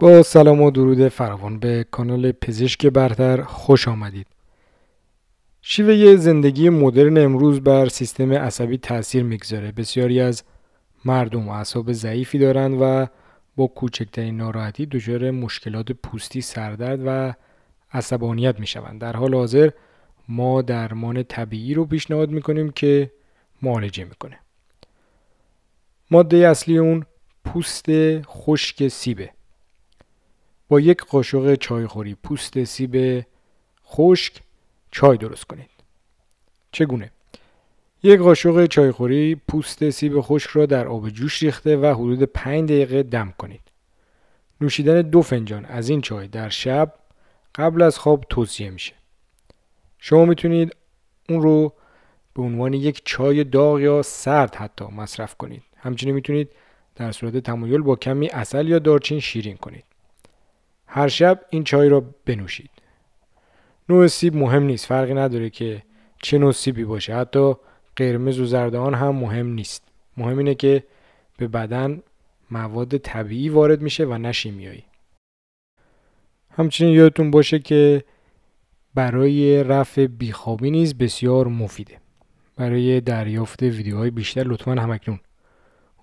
با سلام و درود فراوان به کانال پزشک برتر خوش آمدید. شیوه زندگی مدرن امروز بر سیستم عصبی تاثیر میگذاره. بسیاری از مردم اعصاب ضعیفی دارند و با کوچکترین ناراحتی دچار مشکلات پوستی سردرد و عصبانیت میشوند. در حال حاضر ما درمان طبیعی رو پیشنهاد میکنیم که معالجه میکنه. ماده اصلی اون پوست خشک سیبه با یک قاشق چایخوری پوست سیب خشک چای درست کنید. چگونه؟ یک قاشق چایخوری پوست سیب خشک را در آب جوش ریخته و حدود 5 دقیقه دم کنید. نوشیدن دو فنجان از این چای در شب قبل از خواب توصیه میشه. شما میتونید اون رو به عنوان یک چای داغ یا سرد حتی مصرف کنید. همچنین میتونید در صورت تمایل با کمی اصل یا دارچین شیرین کنید. هر شب این چای را بنوشید. نوع سیب مهم نیست فرقی نداره که چه نوع سیبی باشه حتی قرمز و زرد آن هم مهم نیست مهم اینه که به بدن مواد طبیعی وارد میشه و نه شیمیایی همچنین یادتون باشه که برای رفع بیخوابی نیز بسیار مفیده برای دریافت ویدیوهای بیشتر لطفا همکنون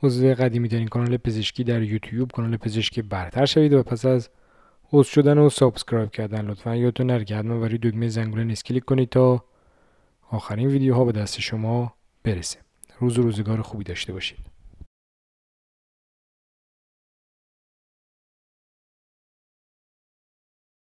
عضو قدیمی ترین کانال پزشکی در یوتیوب کانال پزشکی برتر شوید و پس از عضو شدن و سابسکرایب کردن لطفا یادتون نره که حتما برای دکمه زنگوله نیست کلیک کنید تا آخرین ویدیوها به دست شما برسه روز و روزگار خوبی داشته باشید